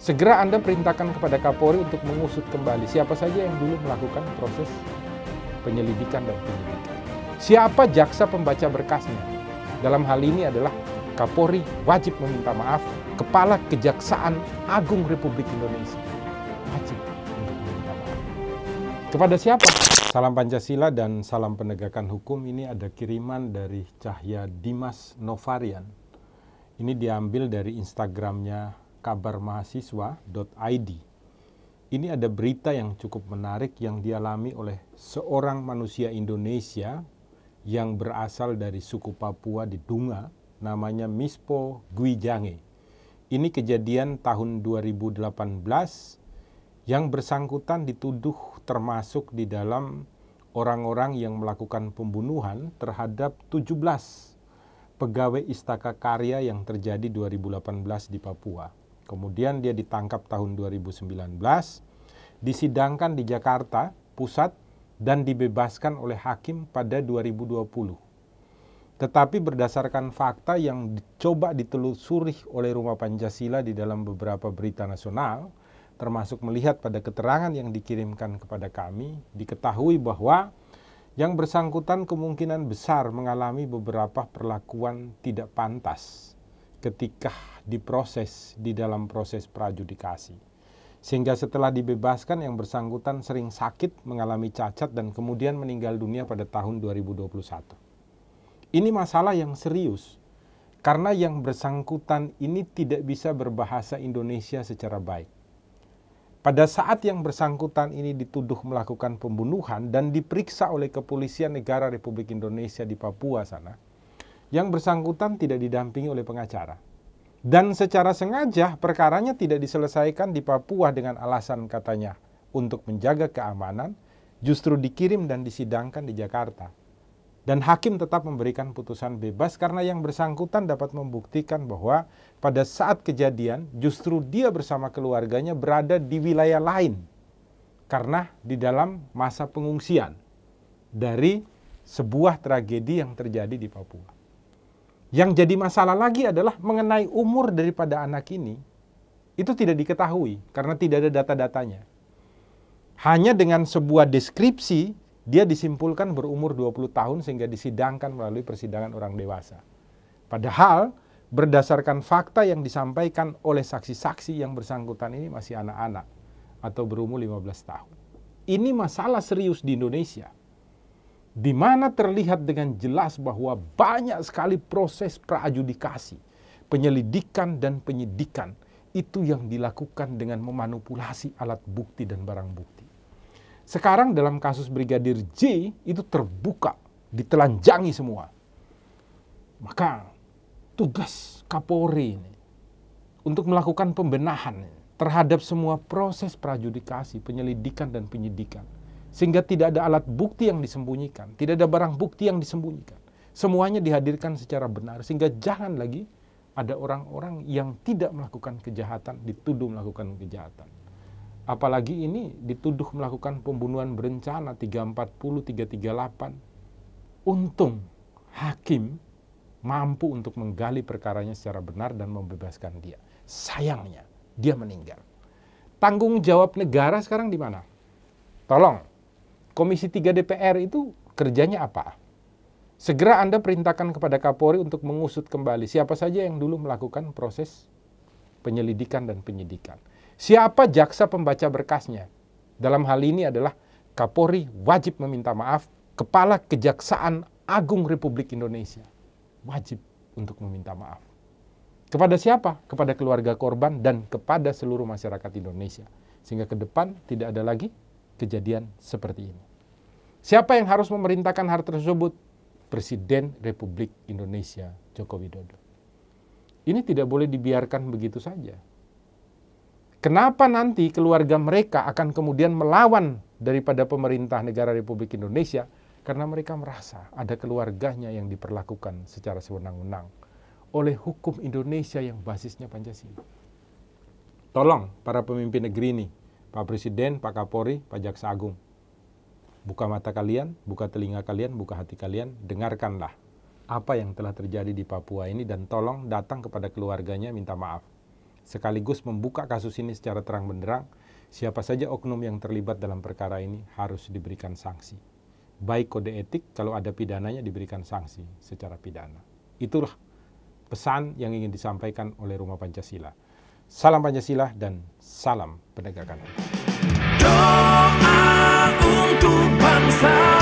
Segera Anda perintahkan kepada Kapolri untuk mengusut kembali siapa saja yang dulu melakukan proses penyelidikan dan penyidikan. Siapa jaksa pembaca berkasnya? Dalam hal ini adalah Kapolri wajib meminta maaf, Kepala Kejaksaan Agung Republik Indonesia wajib untuk meminta maaf. Kepada siapa? Salam Pancasila dan salam penegakan hukum ini ada kiriman dari Cahya Dimas Novarian. Ini diambil dari Instagramnya kabarmahasiswa.id. Ini ada berita yang cukup menarik yang dialami oleh seorang manusia Indonesia yang berasal dari suku Papua di Dunga, namanya Mispo Guijange. Ini kejadian tahun 2018 yang bersangkutan dituduh termasuk di dalam orang-orang yang melakukan pembunuhan terhadap 17 pegawai Istaka Karya yang terjadi 2018 di Papua. Kemudian dia ditangkap tahun 2019, disidangkan di Jakarta pusat dan dibebaskan oleh hakim pada 2020. Tetapi berdasarkan fakta yang dicoba ditelusuri oleh Rumah Pancasila di dalam beberapa berita nasional, termasuk melihat pada keterangan yang dikirimkan kepada kami, diketahui bahwa yang bersangkutan kemungkinan besar mengalami beberapa perlakuan tidak pantas ketika diproses di dalam proses prajudikasi. Sehingga setelah dibebaskan yang bersangkutan sering sakit, mengalami cacat dan kemudian meninggal dunia pada tahun 2021. Ini masalah yang serius karena yang bersangkutan ini tidak bisa berbahasa Indonesia secara baik. Pada saat yang bersangkutan ini dituduh melakukan pembunuhan dan diperiksa oleh kepolisian negara Republik Indonesia di Papua sana, yang bersangkutan tidak didampingi oleh pengacara. Dan secara sengaja perkaranya tidak diselesaikan di Papua dengan alasan katanya untuk menjaga keamanan, justru dikirim dan disidangkan di Jakarta. Dan hakim tetap memberikan putusan bebas karena yang bersangkutan dapat membuktikan bahwa pada saat kejadian justru dia bersama keluarganya berada di wilayah lain karena di dalam masa pengungsian dari sebuah tragedi yang terjadi di Papua. Yang jadi masalah lagi adalah mengenai umur daripada anak ini, itu tidak diketahui karena tidak ada data-datanya. Hanya dengan sebuah deskripsi, dia disimpulkan berumur 20 tahun sehingga disidangkan melalui persidangan orang dewasa. Padahal berdasarkan fakta yang disampaikan oleh saksi-saksi yang bersangkutan ini masih anak-anak atau berumur 15 tahun. Ini masalah serius di Indonesia di mana terlihat dengan jelas bahwa banyak sekali proses praadjudikasi, penyelidikan dan penyidikan itu yang dilakukan dengan memanipulasi alat bukti dan barang bukti. Sekarang dalam kasus Brigadir J itu terbuka, ditelanjangi semua. Maka tugas Kapolri ini untuk melakukan pembenahan terhadap semua proses prajudikasi, penyelidikan dan penyidikan sehingga tidak ada alat bukti yang disembunyikan, tidak ada barang bukti yang disembunyikan. Semuanya dihadirkan secara benar sehingga jangan lagi ada orang-orang yang tidak melakukan kejahatan dituduh melakukan kejahatan. Apalagi ini dituduh melakukan pembunuhan berencana 340, 338. Untung hakim mampu untuk menggali perkaranya secara benar dan membebaskan dia. Sayangnya dia meninggal. Tanggung jawab negara sekarang di mana? Tolong Komisi 3 DPR itu kerjanya apa? Segera Anda perintahkan kepada Kapolri untuk mengusut kembali siapa saja yang dulu melakukan proses penyelidikan dan penyidikan. Siapa jaksa pembaca berkasnya? Dalam hal ini adalah Kapolri wajib meminta maaf Kepala Kejaksaan Agung Republik Indonesia. Wajib untuk meminta maaf. Kepada siapa? Kepada keluarga korban dan kepada seluruh masyarakat Indonesia. Sehingga ke depan tidak ada lagi kejadian seperti ini. Siapa yang harus memerintahkan hal tersebut? Presiden Republik Indonesia Joko Widodo. Ini tidak boleh dibiarkan begitu saja. Kenapa nanti keluarga mereka akan kemudian melawan daripada pemerintah negara Republik Indonesia? Karena mereka merasa ada keluarganya yang diperlakukan secara sewenang-wenang oleh hukum Indonesia yang basisnya Pancasila. Tolong para pemimpin negeri ini, Pak Presiden, Pak Kapolri, Pak Jaksa Agung, Buka mata kalian, buka telinga kalian, buka hati kalian, dengarkanlah apa yang telah terjadi di Papua ini dan tolong datang kepada keluarganya minta maaf. Sekaligus membuka kasus ini secara terang benderang, siapa saja oknum yang terlibat dalam perkara ini harus diberikan sanksi. Baik kode etik, kalau ada pidananya diberikan sanksi secara pidana. Itulah pesan yang ingin disampaikan oleh Rumah Pancasila. Salam Pancasila dan salam penegakan hukum. tu panza.